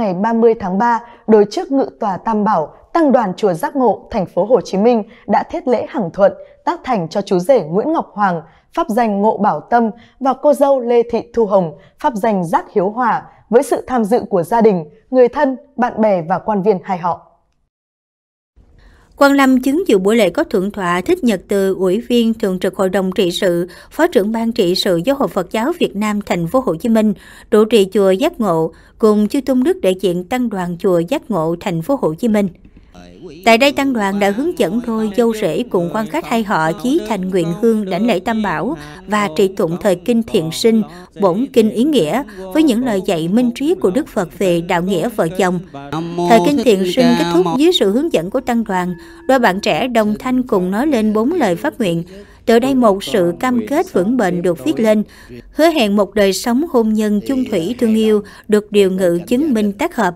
ngày 30 tháng 3, đối trước Ngự tòa Tam Bảo, Tăng đoàn chùa Giác Ngộ, thành phố Hồ Chí Minh đã thiết lễ hằng thuận tác thành cho chú rể Nguyễn Ngọc Hoàng, pháp danh Ngộ Bảo Tâm và cô dâu Lê Thị Thu Hồng, pháp danh Giác Hiếu Hòa với sự tham dự của gia đình, người thân, bạn bè và quan viên hai họ. Quang Lâm chứng dự buổi lễ có thượng tọa Thích Nhật Từ, Ủy viên Thường trực Hội đồng trị sự, Phó trưởng ban trị sự Giáo hội Phật giáo Việt Nam thành phố Hồ Chí Minh, trụ trì chùa Giác Ngộ cùng chư tôn đức đại diện tăng đoàn chùa Giác Ngộ thành phố Hồ Chí Minh. Tại đây tăng đoàn đã hướng dẫn tôi dâu rể cùng quan khách hai họ chí thành nguyện hương đảnh lễ tam bảo và trì tụng thời kinh thiện sinh, bổn kinh ý nghĩa với những lời dạy minh triết của Đức Phật về đạo nghĩa vợ chồng. Thời kinh thiện sinh kết thúc dưới sự hướng dẫn của tăng đoàn, đôi bạn trẻ đồng thanh cùng nói lên bốn lời phát nguyện từ đây một sự cam kết vững bền được viết lên, hứa hẹn một đời sống hôn nhân chung thủy thương yêu được điều ngự chứng minh tác hợp.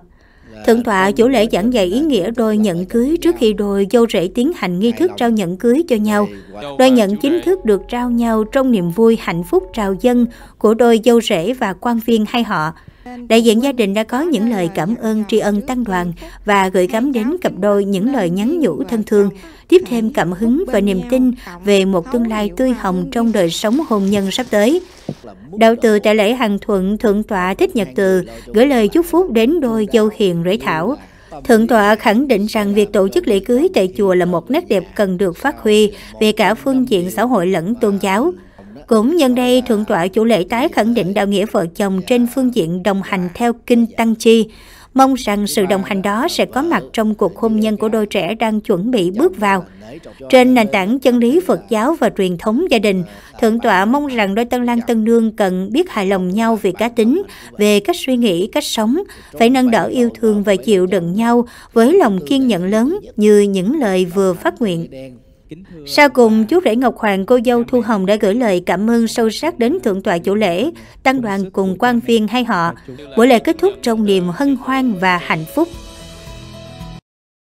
Thượng tọa chủ lễ giảng dạy ý nghĩa đôi nhận cưới trước khi đôi dâu rể tiến hành nghi thức trao nhận cưới cho nhau. Đôi nhận chính thức được trao nhau trong niềm vui hạnh phúc trào dân của đôi dâu rể và quan viên hai họ. Đại diện gia đình đã có những lời cảm ơn tri ân tăng đoàn và gửi gắm đến cặp đôi những lời nhắn nhủ thân thương, tiếp thêm cảm hứng và niềm tin về một tương lai tươi hồng trong đời sống hôn nhân sắp tới. Đạo từ tại lễ Hằng Thuận Thượng tọa Thích Nhật Từ gửi lời chúc phúc đến đôi dâu hiền rễ thảo. Thượng tọa khẳng định rằng việc tổ chức lễ cưới tại chùa là một nét đẹp cần được phát huy về cả phương diện xã hội lẫn tôn giáo. Cũng nhân đây, Thượng tọa chủ lễ tái khẳng định đạo nghĩa vợ chồng trên phương diện đồng hành theo Kinh Tăng Chi, Mong rằng sự đồng hành đó sẽ có mặt trong cuộc hôn nhân của đôi trẻ đang chuẩn bị bước vào. Trên nền tảng chân lý Phật giáo và truyền thống gia đình, Thượng tọa mong rằng đôi Tân lang Tân Nương cần biết hài lòng nhau về cá tính, về cách suy nghĩ, cách sống, phải nâng đỡ yêu thương và chịu đựng nhau với lòng kiên nhẫn lớn như những lời vừa phát nguyện. Sau cùng, chú rể Ngọc Hoàng cô dâu Thu Hồng đã gửi lời cảm ơn sâu sắc đến Thượng tọa chủ lễ, tăng đoàn cùng quan viên hai họ. Buổi lễ kết thúc trong niềm hân hoan và hạnh phúc.